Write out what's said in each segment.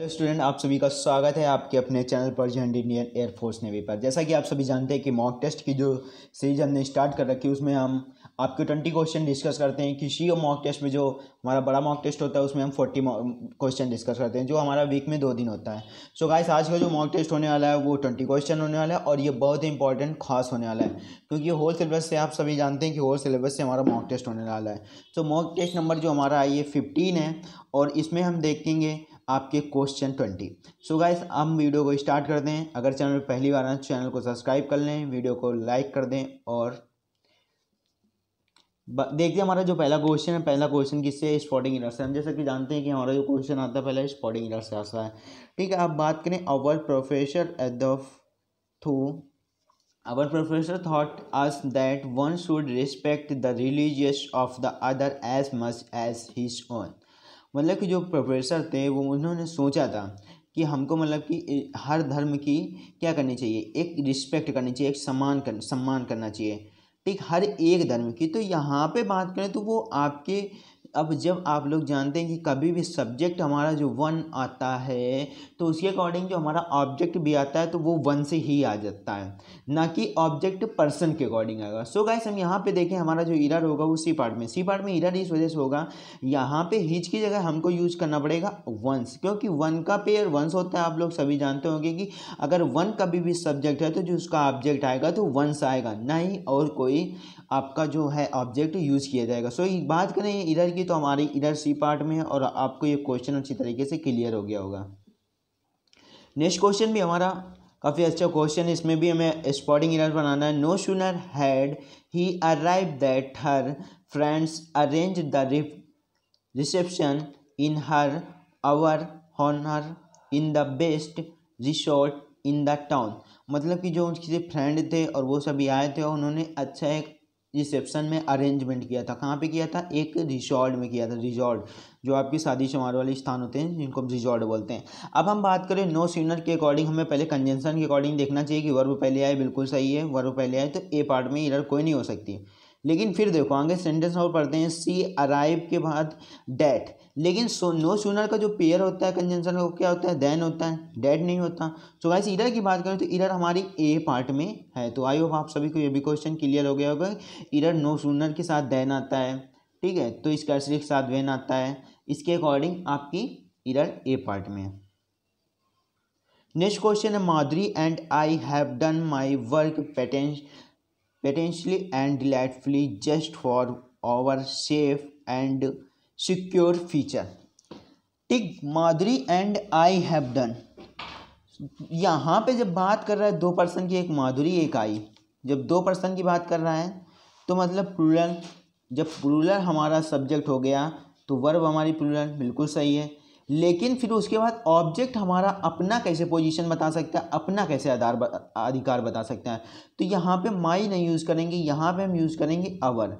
Hello student आप सभी का स्वागत है आपके अपने चैनल पर झंड इंडियन एयरफोर्स नेवी पर जैसा कि आप सभी जानते हैं कि मॉक टेस्ट की जो सीरीज हमने स्टार्ट कर रखी है उसमें हम आपके ट्वेंटी क्वेश्चन डिस्कस करते हैं किसी और मॉक टेस्ट में जो हमारा बड़ा मॉक टेस्ट होता है उसमें हम फोर्टी क्वेश्चन डिस्कस करते हैं जो हमारा वीक में दो दिन होता है सो so गाइस आज का जो मॉक टेस्ट होने वाला है वो ट्वेंटी क्वेश्चन होने वाला है और ये बहुत ही इंपॉर्टेंट खास होने वाला है क्योंकि होल सिलेबस से आप सभी जानते हैं कि होल सिलेबस से हमारा मॉक टेस्ट होने वाला है सो मॉक टेस्ट नंबर जो हमारा है ये फिफ्टीन है और इसमें हम देखेंगे आपके क्वेश्चन ट्वेंटी सो गाइस हम वीडियो को स्टार्ट कर दें अगर चैनल पर पहली बार आए चैनल को सब्सक्राइब कर लें वीडियो को लाइक कर दें और देखते हैं हमारा जो पहला क्वेश्चन है पहला क्वेश्चन किससे स्पॉटिंग इरर से हम जैसा कि जानते हैं कि हमारा जो क्वेश्चन आता है पहला स्पॉटिंग इरर से आता है ठीक है अब बात करें our professor at the through our professor thought us that one should respect the religious of the other as much as his own मतलब कि जो प्रोफेसर थे वो उन्होंने सोचा था कि हमको मतलब कि हर धर्म की क्या करनी चाहिए एक रिस्पेक्ट करनी चाहिए एक सम्मान कर सम्मान करना चाहिए ठीक हर एक धर्म की तो यहाँ पे बात करें तो वो आपके अब जब आप लोग जानते हैं कि कभी भी सब्जेक्ट हमारा जो वन आता है तो उसके अकॉर्डिंग जो हमारा ऑब्जेक्ट भी आता है तो वो वन से ही आ जाता है ना कि ऑब्जेक्ट पर्सन के अकॉर्डिंग आएगा सो गाइस हम यहाँ पे देखें हमारा जो इरर होगा वो सी पार्ट में सी पार्ट में इरर इस वजह से होगा यहाँ पे हिच की जगह हमको यूज करना पड़ेगा वंस क्योंकि वन का पेयर वंस होता है आप लोग सभी जानते होंगे कि अगर वन कभी भी सब्जेक्ट है तो जो उसका ऑब्जेक्ट आएगा तो वंस आएगा ना ही और कोई आपका जो है ऑब्जेक्ट यूज किया जाएगा सो so, बात करें इरर की जाएगी तो हमारी इधर सी पार्ट में है और आपको ये क्वेश्चन अच्छी तरीके से क्लियर हो गया होगा नेक्स्ट क्वेश्चन भी हमारा काफ़ी अच्छा क्वेश्चन है इसमें भी हमें स्पॉटिंग इरर बनाना है no sooner had he arrive that her friends arrange the reception in her our honour in the best resort in the town मतलब कि जो उनके फ्रेंड थे और वो सभी आए थे और उन्होंने अच्छा एक रिसेप्शन में अरेंजमेंट किया था कहाँ पे किया था एक रिजॉर्ट में किया था रिजॉर्ट जो आपकी शादी समारोह वाले स्थान होते हैं जिनको हम रिजॉर्ट बोलते हैं अब हम बात करें नो सीनर के अकॉर्डिंग हमें पहले कंजेंशन के अकॉर्डिंग देखना चाहिए कि वर्ब पहले आए बिल्कुल सही है वर्ब पहले आए तो ए पार्ट में इधर कोई नहीं हो सकती लेकिन फिर देखो आगे सेंटेंस और पढ़ते हैं सी अराइव के बाद डेट लेकिन सो नो सूनर का जो पेयर होता है कंजंक्शन वो क्या होता है देन होता है डेड नहीं होता सो वैसे वाइस इधर की बात करें तो इधर हमारी ए पार्ट में है तो आई होप आप सभी को ये भी क्वेश्चन क्लियर हो गया होगा इधर नो सूनर के साथ देन आता है ठीक है तो इस कर्सरी के साथ वेन आता है इसके अकॉर्डिंग आपकी इधर ए पार्ट में है नेक्स्ट क्वेश्चन है Madhuri and I have done my work patent potentially and delightfully just for our safe and secure future. Tick Madhuri and I have done. यहाँ पे जब बात कर रहा है दो पर्सन की एक माधुरी एक आई जब दो पर्सन की बात कर रहा है तो मतलब प्लूरल जब प्लूरल हमारा सब्जेक्ट हो गया तो वर्ब हमारी प्लूरल बिल्कुल सही है लेकिन फिर उसके बाद ऑब्जेक्ट हमारा अपना कैसे पोजीशन बता सकता है अपना कैसे आधार अधिकार बता सकता है तो यहाँ पे माई नहीं यूज़ करेंगे यहाँ पे हम यूज़ करेंगे अवर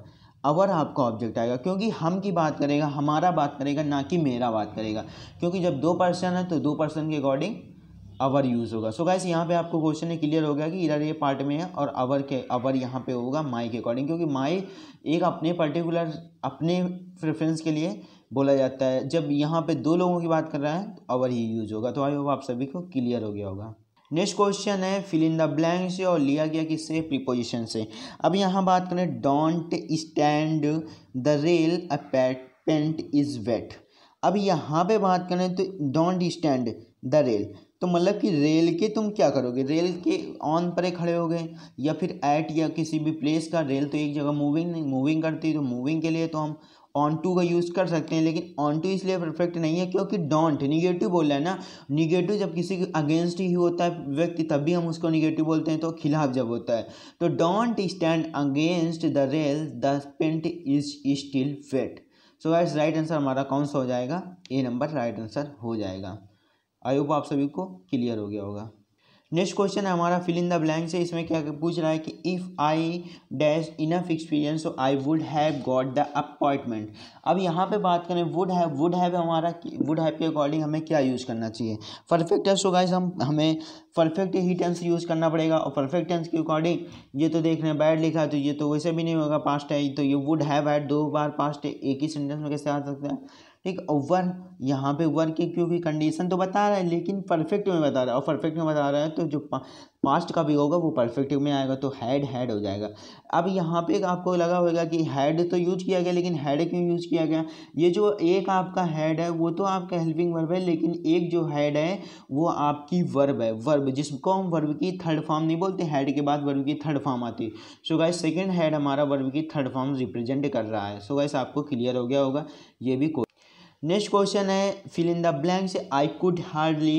अवर आपका ऑब्जेक्ट आएगा क्योंकि हम की बात करेगा हमारा बात करेगा ना कि मेरा बात करेगा क्योंकि जब दो पर्सन है तो दो पर्सन के अकॉर्डिंग अवर यूज़ होगा सो गाइस यहाँ पे आपको क्वेश्चन क्लियर हो गया कि इधर ये पार्ट में है और अवर के अवर यहाँ पे होगा माई के अकॉर्डिंग क्योंकि माई एक अपने पर्टिकुलर अपने प्रेफरेंस के लिए बोला जाता है जब यहाँ पे दो लोगों की बात कर रहा है तो अवर ही यूज होगा तो आई होप आप सभी को क्लियर हो गया होगा नेक्स्ट क्वेश्चन है फिल इन द ब्लैंक से और लिया गया किससे प्रीपोजिशन से अब यहाँ बात करें don't stand the rail a paint is wet अब यहाँ पे बात करें तो डोंट स्टैंड द रेल तो मतलब कि रेल के तुम क्या करोगे रेल के ऑन पर खड़े हो गए या फिर ऐट या किसी भी प्लेस का रेल तो एक जगह मूविंग नहीं मूविंग करती तो मूविंग के लिए तो हम ऑन टू का यूज़ कर सकते हैं लेकिन ऑन टू इसलिए परफेक्ट नहीं है क्योंकि डोंट निगेटिव बोल रहे है ना निगेटिव जब किसी के अगेंस्ट ही होता है व्यक्ति तब भी हम उसको निगेटिव बोलते हैं तो खिलाफ जब होता है तो don't stand against the rail the paint is still wet so guys right answer हमारा कौन सा हो जाएगा ए नंबर राइट आंसर हो जाएगा आई होप आप सभी को क्लियर हो गया होगा नेक्स्ट क्वेश्चन है हमारा फिल इन द ब्लैंक से इसमें क्या पूछ रहा है कि if I dash enough experience so I would have got the appointment अब यहाँ पे बात करें वुड हैव वुड हैव हमारा वुड हैव के अकॉर्डिंग हमें क्या यूज़ करना चाहिए परफेक्ट टेंस होगा इस हम हमें परफेक्ट ही टेंस यूज़ करना पड़ेगा और परफेक्ट टेंस के अकॉर्डिंग ये तो देख रहे हैं बैड लिखा तो ये तो वैसे भी नहीं होगा पास्ट है तो ये वुड हैव हैड दो बार पास्ट है एक ही सेंटेंस में कैसे आ सकता है ठीक और वन यहाँ पे वन की क्योंकि कंडीशन तो बता रहा है लेकिन परफेक्ट में बता रहा है और परफेक्ट में बता रहा है तो जो पास्ट का भी होगा वो परफेक्ट में आएगा तो हैड हैड हो जाएगा अब यहाँ पे आपको लगा होगा कि हैड तो यूज किया गया लेकिन हैड क्यों यूज किया गया ये जो एक आपका हैड है वो तो आपका हेल्पिंग वर्ब है लेकिन एक जो हैड है वो आपकी वर्ब है वर्ब जिसको हम वर्ब की थर्ड फॉर्म नहीं बोलते हैड के बाद वर्ब की थर्ड फॉर्म आती है सो गाइस सेकेंड हैड हमारा वर्ब की थर्ड फॉर्म रिप्रेजेंट कर रहा है सो गाइस आपको क्लियर हो गया होगा ये भी नेक्स्ट क्वेश्चन है fill in the blanks I could hardly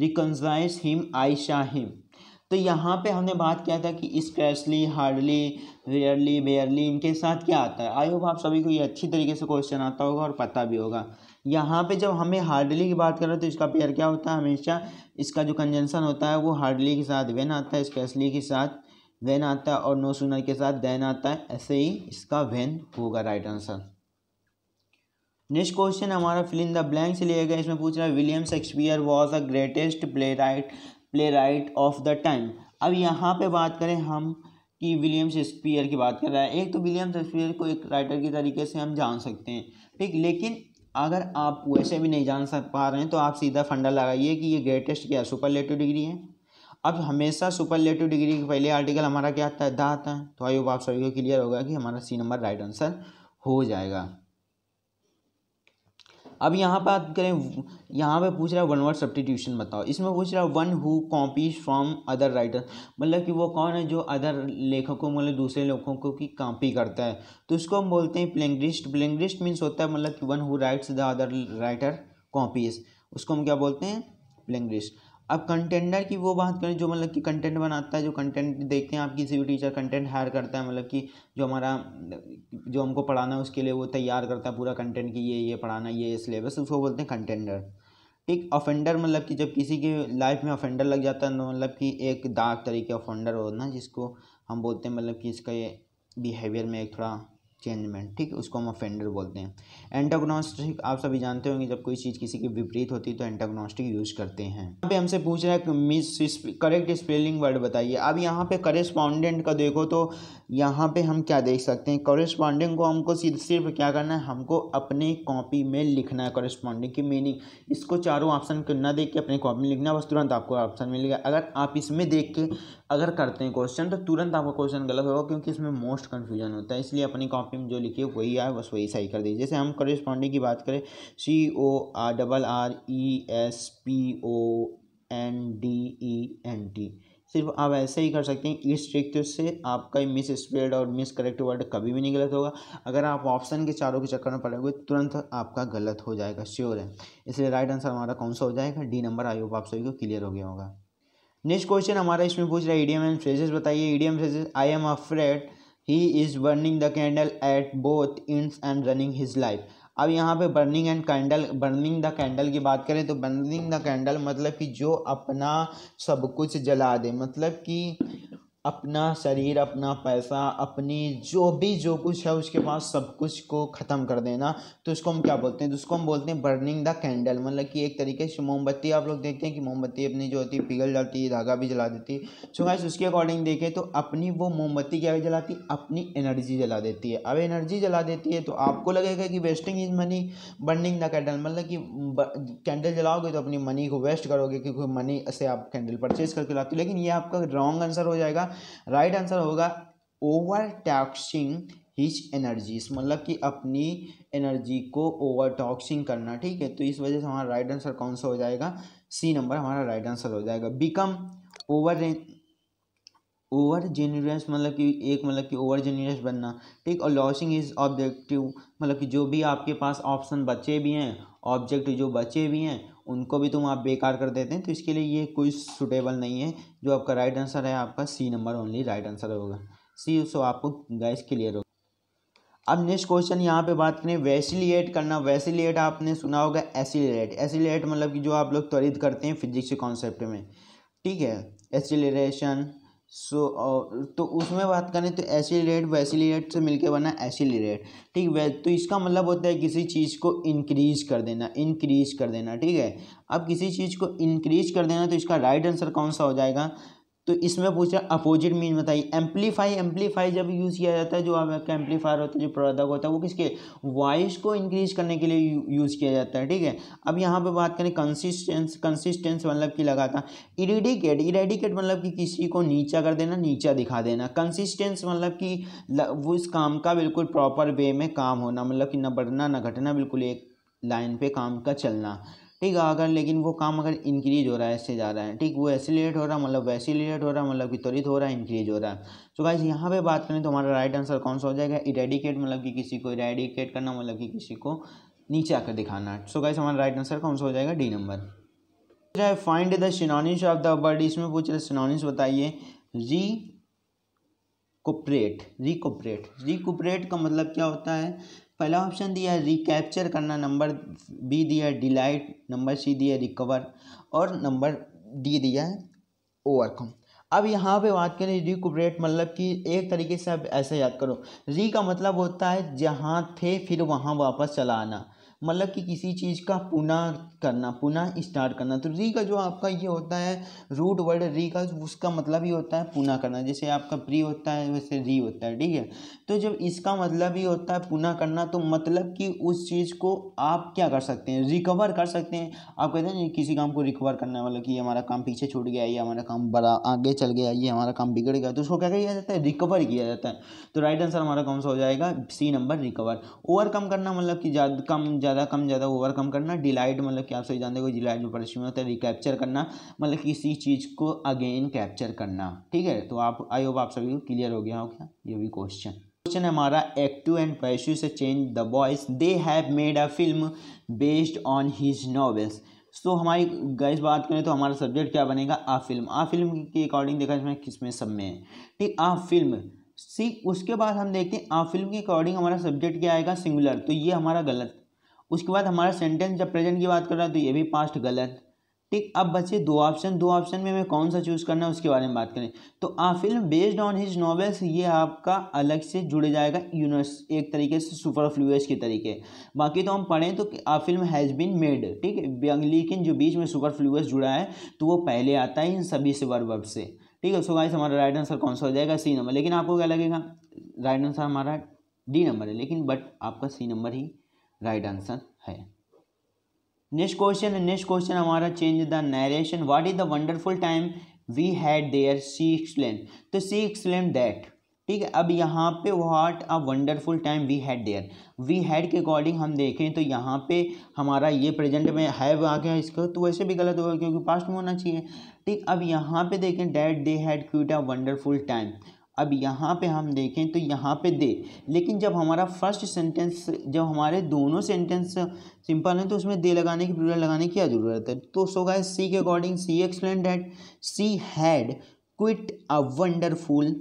recognise him I saw him तो यहाँ पे हमने बात किया था कि स्क्रेसली हार्डली रेयरली बेयरली इनके साथ क्या आता है आई होप आप सभी को ये अच्छी तरीके से क्वेश्चन आता होगा और पता भी होगा यहाँ पे जब हमें हार्डली की बात कर रहे हैं तो इसका पेयर क्या होता है हमेशा इसका जो कंजेंसन होता है वो हार्डली के साथ वेन आता है स्क्रेसली के साथ वेन आता है और नो सूनर के साथ देन आता है ऐसे ही इसका वेन होगा राइट आंसर नेक्स्ट क्वेश्चन हमारा फिल इन द ब्लैंक से लिया गया इसमें पूछ रहा है William Shakespeare was the greatest playwright playwright of the time अब यहाँ पे बात करें हम कि विलियम शेक्सपियर की बात कर रहा है एक तो विलियम शेक्सपियर को एक राइटर की तरीके से हम जान सकते हैं ठीक लेकिन अगर आप वैसे भी नहीं जान सक पा रहे हैं तो आप सीधा फंडा लगाइए कि ये ग्रेटेस्ट क्या सुपरलेटिव डिग्री है अब हमेशा सुपरलेटिव डिग्री के पहले आर्टिकल हमारा क्या आता है दा आता है तो आई होप आप सभी को क्लियर होगा कि हमारा सी नंबर राइट आंसर हो जाएगा अब यहाँ बात करें यहाँ पे पूछ रहा है वन वर्ड ट्यूशन बताओ इसमें पूछ रहा है one who copies from other writer मतलब कि वो कौन है जो अदर लेखकों मतलब दूसरे लेखकों को की कॉपी करता है तो उसको हम बोलते हैं प्लेंगरिस्ट प्लेंगरिस्ट मीन्स होता है मतलब कि one who writes the other writer copies उसको हम क्या बोलते हैं प्लेंगरिस्ट अब कंटेंडर की वो बात करें जो मतलब कि कंटेंट बनाता है जो कंटेंट देखते हैं आप किसी भी टीचर कंटेंट हायर करता है मतलब कि जो हमारा जो हमको पढ़ाना है उसके लिए वो तैयार करता है पूरा कंटेंट कि ये ये पढ़ाना ये सिलेबस उसको बोलते हैं कंटेंडर ठीक ऑफेंडर मतलब कि जब किसी के लाइफ में ऑफेंडर लग जाता है तो मतलब कि एक दाग तरीके ऑफेंडर होना जिसको हम बोलते हैं मतलब कि इसका ये बिहेवियर में एक थोड़ा चेंजमेंट ठीक है उसको हम ऑफेंडर बोलते हैं एंटागोनास्टिक आप सभी जानते होंगे जब कोई चीज़ किसी के विपरीत होती है तो एंटाग्नोस्टिक यूज करते हैं यहाँ पे हमसे पूछ रहा है मिस करेक्ट स्पेलिंग वर्ड बताइए अब यहाँ पे करेस्पॉन्डेंट का देखो तो यहाँ पे हम क्या देख सकते हैं करेस्पॉन्डेंट को हमको सिर्फ क्या करना है हमको अपने कॉपी में लिखना है करेस्पॉन्डेंट की मीनिंग इसको चारों ऑप्शन को ना देख के अपने कॉपी में लिखना बस तुरंत आपको ऑप्शन मिलेगा अगर आप इसमें देख के अगर करते हैं क्वेश्चन तो तुरंत आपका क्वेश्चन गलत होगा क्योंकि इसमें मोस्ट कन्फ्यूजन होता है इसलिए अपनी कॉपी कॉपी में जो लिखिए वही आए बस वही सही कर दीजिए जैसे हम करिस्पॉन्डिंग की बात करें C O R double R E S P O N D E N T सिर्फ आप ऐसे ही कर सकते हैं इस ट्रिक से आपका मिस स्पेड और मिस करेक्ट वर्ड कभी भी नहीं गलत होगा अगर आप ऑप्शन के चारों के चक्कर में पड़ोगे तुरंत आपका गलत हो जाएगा श्योर है इसलिए राइट आंसर हमारा कौन सा हो जाएगा डी नंबर आई होप आप सभी को क्लियर हो गया होगा नेक्स्ट क्वेश्चन हमारा इसमें पूछ रहा है ईडीएम एंड फ्रेजेस बताइए idiom phrases I am afraid he is burning the candle at both ends and running his life अब यहाँ पे burning and candle burning the candle की बात करें तो बर्निंग द कैंडल मतलब कि जो अपना सब कुछ जला दे मतलब कि अपना शरीर अपना पैसा अपनी जो भी जो कुछ है उसके पास सब कुछ को ख़त्म कर देना तो उसको हम क्या बोलते हैं तो उसको हम बोलते हैं बर्निंग द कैंडल मतलब कि एक तरीके से मोमबत्ती आप लोग देखते हैं कि मोमबत्ती अपनी जो होती है पिघल जाती है धागा भी जला देती है सो गैस उसके अकॉर्डिंग देखें तो अपनी वो मोमबत्ती क्या जलाती अपनी एनर्जी जला देती है अब एनर्जी जला देती है तो आपको लगेगा कि wasting is money burning the candle मतलब कि कैंडल जलाओगे तो अपनी मनी को वेस्ट करोगे क्योंकि मनी से आप कैंडल परचेज करके लाते हो लेकिन ये आपका रॉन्ग आंसर हो जाएगा राइट आंसर होगा ओवर टॉक्सिंग हिच एनर्जीज मतलब कि अपनी एनर्जी को ओवर टॉक्सिंग करना ठीक है तो इस वजह से हमारा राइट आंसर कौन सा हो जाएगा सी नंबर हमारा राइट आंसर हो जाएगा बिकम ओवर ओवर जेन्यूरस मतलब कि एक मतलब कि ओवर जेन्यूरस बनना ठीक और लॉसिंग इज ऑब्जेक्टिव मतलब कि जो भी आपके पास ऑप्शन बचे भी हैं ऑब्जेक्ट जो बचे भी हैं उनको भी तुम आप बेकार कर देते हैं तो इसके लिए ये कोई सुटेबल नहीं है जो आपका राइट आंसर है आपका C number only right answer होगा सी सो आपको गैस क्लियर होगा अब नेक्स्ट क्वेश्चन यहाँ पे बात करें वैसिलिएट करना वैसिलिएट आपने सुना होगा एसिलेट एसिलेट मतलब कि जो आप लोग त्वरित करते हैं फिजिक्स के कॉन्सेप्ट में ठीक है एसिलेशन सो और uh, तो उसमें बात करें तो एसिलेट वैसिलेट से मिलके बना एसिलेट ठीक है तो इसका मतलब होता है किसी चीज़ को इंक्रीज कर देना इंक्रीज कर देना ठीक है अब किसी चीज़ को इंक्रीज कर देना तो इसका राइट आंसर कौन सा हो जाएगा तो इसमें पूछा अपोजिट मीन बताइए एम्पलीफाई एम्पलीफाई जब यूज़ किया जाता है जो आपका एम्पलीफायर होता है जो प्रोडक्ट होता है वो किसके वॉइस को इंक्रीज करने के लिए यूज़ किया जाता है ठीक है अब यहाँ पे बात करें कंसिस्टेंस कंसिस्टेंस मतलब कि लगातार इरेडिकेट इरेडिकेट मतलब कि किसी को नीचा कर देना नीचा दिखा देना कंसिस्टेंस मतलब कि वो इस काम का बिल्कुल प्रॉपर वे में काम होना मतलब कि न बढ़ना न घटना बिल्कुल एक लाइन पे काम का चलना ठीक है अगर लेकिन वो काम अगर इंक्रीज हो रहा है ऐसे जा रहा है ठीक वो एसिलेट हो रहा है मतलब वैसिलेट हो रहा है मतलब कि त्वरित हो रहा है इंक्रीज हो रहा है तो गाइज यहाँ पे बात करें तो हमारा राइट आंसर कौन सा हो जाएगा इरेडिकेट मतलब कि किसी को इरेडिकेट करना मतलब कि किसी को नीचे आकर दिखाना सो गाइज हमारा राइट आंसर कौन सा हो जाएगा डी नंबर चाहे find the synonyms of the word इसमें पूछ रहे सिनोनिम्स बताइए री कोपरेट रिकोपरेट रिकोपरेट का मतलब क्या होता है पहला ऑप्शन दिया है रिकैप्चर करना नंबर बी दिया है डिलाइट नंबर सी दिया है रिकवर और नंबर डी दिया है ओवरकम अब यहाँ पे बात करें रिकुपरेट मतलब कि एक तरीके से आप ऐसे याद करो री का मतलब होता है जहाँ थे फिर वहाँ वापस चला आना मतलब कि किसी चीज़ का पुनः करना पुनः स्टार्ट करना तो री का जो आपका ये होता है रूट वर्ड री का उसका मतलब ही होता है पुनः करना जैसे आपका प्री होता है वैसे री होता है ठीक है तो जब इसका मतलब ही होता है पुनः करना तो मतलब कि उस चीज़ को आप क्या कर सकते हैं रिकवर कर सकते हैं आप कहते हैं किसी काम को रिकवर करना है मतलब कि हमारा काम पीछे छूट गया ये हमारा काम बड़ा आगे चल गया ये हमारा काम बिगड़ गया तो उसको क्या किया जाता है रिकवर किया जाता है तो राइट आंसर हमारा कौन सा हो जाएगा सी नंबर रिकवर ओवरकम करना मतलब कि ज़्यादा कम ज़्यादा कम ज़्यादा ओवरकम करना डिलाइट मतलब कि आप सभी जानते हो डिलाइट में परिश्रम होता है रिकैप्चर तो करना मतलब किसी चीज़ को अगेन कैप्चर करना ठीक है तो आप आई होप आप सभी को क्लियर हो गया हो क्या ये भी क्वेश्चन क्वेश्चन हमारा एक्टिव एंड पैशू से change the boys they have made a film based on his novels so हमारी गैस बात करें तो हमारा सब्जेक्ट क्या बनेगा आ फिल्म आ फिल्म के अकॉर्डिंग देखा इसमें किस में सब में है ठीक आ फिल्म सी उसके बाद हम देखते हैं आ फिल्म के अकॉर्डिंग हमारा सब्जेक्ट क्या आएगा सिंगुलर तो ये हमारा गलत उसके बाद हमारा सेंटेंस जब प्रेजेंट की बात कर रहा है तो ये भी पास्ट गलत ठीक अब बचे दो ऑप्शन दो ऑप्शन में हमें कौन सा चूज़ करना है उसके बारे में बात करें तो a film based on his novels ये आपका अलग से जुड़े जाएगा यूनिवर्स एक तरीके से सुपर फ्लूस के तरीके बाकी तो हम पढ़ें तो a film has been made ठीक है लेकिन जो बीच में सुपर फ्लूस जुड़ा है तो वो पहले आता है इन सभी से वर्ब से ठीक है सो गाइस हमारा राइट आंसर कौन सा हो जाएगा सी नंबर लेकिन आपको क्या लगेगा राइट आंसर हमारा डी नंबर है लेकिन बट आपका सी नंबर ही राइट आंसर है नेक्स्ट क्वेश्चन नेक्स्ट क्वेश्चन हमारा change the narration what is the wonderful time we had there she explain तो सी एक्सप्लेन दैट ठीक है अब यहाँ पे what a wonderful time we had there we had के according हम देखें तो यहाँ पे हमारा ये प्रेजेंट में हैव आ गया इसको तो वैसे भी गलत होगा क्योंकि पास्ट में होना चाहिए ठीक अब यहाँ पे देखें that they had quite a wonderful time अब यहाँ पे हम देखें तो यहाँ पे दे लेकिन जब हमारा फर्स्ट सेंटेंस जब हमारे दोनों सेंटेंस सिंपल हैं तो उसमें दे लगाने की प्लूरल लगाने की क्या ज़रूरत है तो सो गाइस सी के according she explain that she had quite a wonderful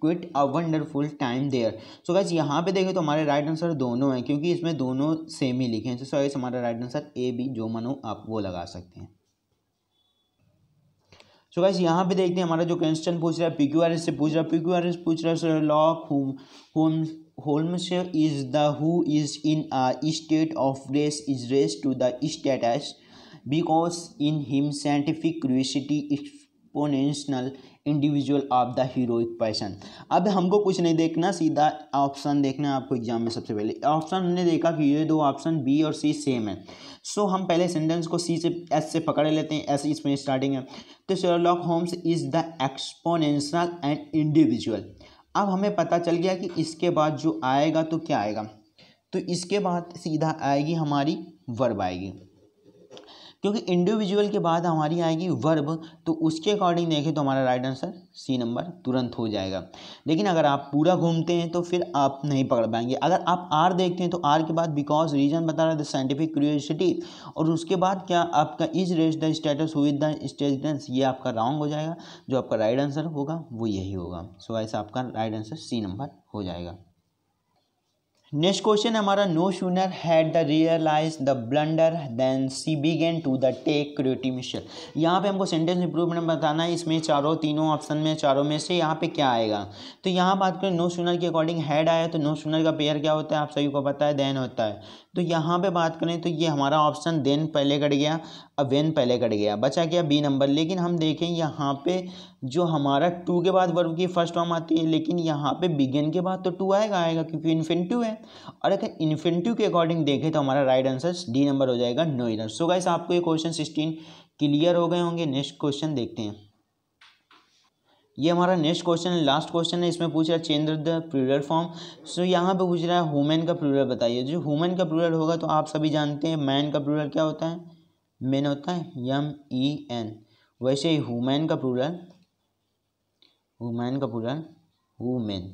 quite a wonderful time there so guys यहाँ पे देखें तो हमारे राइट आंसर दोनों हैं क्योंकि इसमें दोनों सेम ही लिखे हैं सो so, गाइज हमारा राइट आंसर ए बी जो मनो आप वो लगा सकते हैं सो गाइस यहाँ पे देखते हैं हमारा जो क्वेश्चन पूछ रहा है पी से पूछ रहा है पी पूछ रहा है lock home Holmes is the who is in a state of race is race to the status because in him scientific curiosity exponential individual of the heroic passion अब हमको कुछ नहीं देखना सीधा ऑप्शन देखना आपको एग्जाम में सबसे पहले ऑप्शन हमने देखा कि ये दो ऑप्शन बी और सी सेम है सो so, हम पहले सेंटेंस को सी से एस से पकड़ लेते हैं एस इसमें स्टार्टिंग है तो Sherlock Holmes is the exponential and individual अब हमें पता चल गया कि इसके बाद जो आएगा तो क्या आएगा तो इसके बाद सीधा आएगी हमारी वर्ब आएगी क्योंकि इंडिविजुअल के बाद हमारी आएगी वर्ब तो उसके अकॉर्डिंग देखें तो हमारा राइट आंसर सी नंबर तुरंत हो जाएगा लेकिन अगर आप पूरा घूमते हैं तो फिर आप नहीं पकड़ पाएंगे अगर आप आर देखते हैं तो आर के बाद बिकॉज रीजन बता रहा है द साइंटिफिक क्यूरियोसिटी और उसके बाद क्या आपका is race the status with the stages ये आपका रॉन्ग हो जाएगा जो आपका राइट आंसर होगा वो यही होगा सो so, ऐसा आपका राइट आंसर सी नंबर हो जाएगा नेक्स्ट क्वेश्चन हमारा no sooner had the realise the blunder then she begin to the take creative mission यहाँ पे हमको सेंटेंस इंप्रूवमेंट बताना है इसमें चारों तीनों ऑप्शन में चारों में से यहाँ पे क्या आएगा तो यहाँ बात करें नो शूनर के अकॉर्डिंग हैड आया तो नो शूनर का पेयर क्या होता है आप सभी को पता है देन होता है तो यहाँ पे बात करें तो ये हमारा ऑप्शन देन पहले कट गया अब वेन पहले कट गया बचा गया बी नंबर लेकिन हम देखें यहाँ पे जो हमारा टू के बाद वर्ब की फर्स्ट फॉर्म आती है लेकिन यहाँ पे बिगेन के बाद तो टू आएगा आएगा क्योंकि इन्फेंटिव है और अगर इन्फेंटिव के अकॉर्डिंग देखें तो हमारा राइट आंसर डी नंबर हो जाएगा नो इधर सो गाइस आपको ये क्वेश्चन सिक्सटीन क्लियर हो गए होंगे नेक्स्ट क्वेश्चन देखते हैं ये हमारा नेक्स्ट क्वेश्चन है लास्ट क्वेश्चन है इसमें पूछ रहा है change the plural form so यहाँ पे पूछ रहा है हुमेन का प्रूरल बताइए जो हुमेन का प्रूरल होगा तो आप सभी जानते हैं मैन का प्रूरल क्या होता है मेन होता है यम ई एन वैसे ही हुमेन का प्रूरल हुमेन का plural human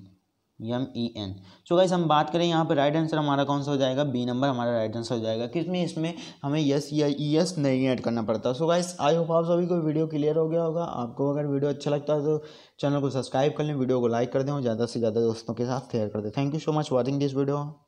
M E N so guys हम बात करें यहाँ पे राइट आंसर हमारा कौन सा हो जाएगा बी नंबर हमारा राइट आंसर हो जाएगा किसमें इसमें हमें यस या ई एस नहीं ऐड करना पड़ता सो गाइस आई होप आप सभी को वीडियो क्लियर हो गया होगा आपको अगर वीडियो अच्छा लगता है तो चैनल को सब्सक्राइब कर लें वीडियो को लाइक कर दें और ज़्यादा से ज़्यादा दोस्तों के साथ शेयर कर दें thank you so much watching this video